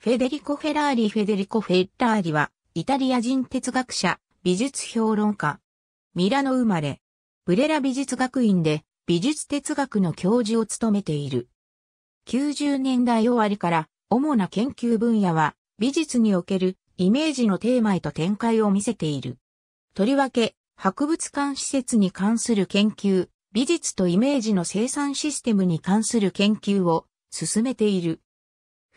フェデリコ・フェラーリ・フェデリコ・フェッラーリは、イタリア人哲学者、美術評論家。ミラノ生まれ。ブレラ美術学院で美術哲学の教授を務めている。90年代終わりから主な研究分野は美術におけるイメージのテーマへと展開を見せている。とりわけ、博物館施設に関する研究、美術とイメージの生産システムに関する研究を進めている。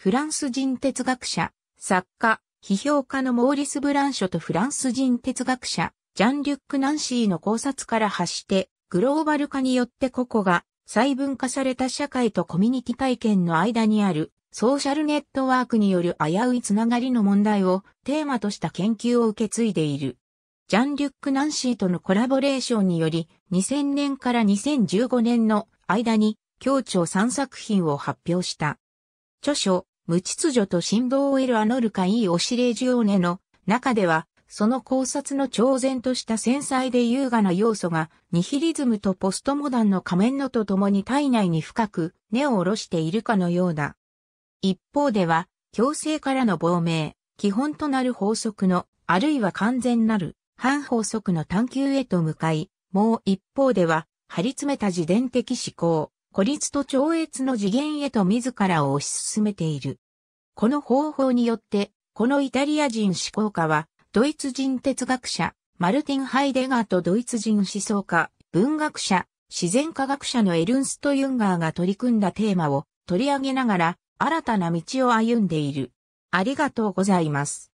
フランス人哲学者、作家、批評家のモーリス・ブランショとフランス人哲学者、ジャン・リュック・ナンシーの考察から発して、グローバル化によって個々が細分化された社会とコミュニティ体験の間にあるソーシャルネットワークによる危ういつながりの問題をテーマとした研究を受け継いでいる。ジャン・リュック・ナンシーとのコラボレーションにより2000年から2015年の間に協調3作品を発表した。著書無秩序と振動を得るアノルカ・イー・オシレージオーネの中では、その考察の超然とした繊細で優雅な要素が、ニヒリズムとポストモダンの仮面のとともに体内に深く根を下ろしているかのようだ。一方では、強制からの亡命、基本となる法則の、あるいは完全なる、反法則の探求へと向かい、もう一方では、張り詰めた自伝的思考、孤立と超越の次元へと自らを推し進めている。この方法によって、このイタリア人思考家は、ドイツ人哲学者、マルティン・ハイデガーとドイツ人思想家、文学者、自然科学者のエルンスト・ユンガーが取り組んだテーマを取り上げながら、新たな道を歩んでいる。ありがとうございます。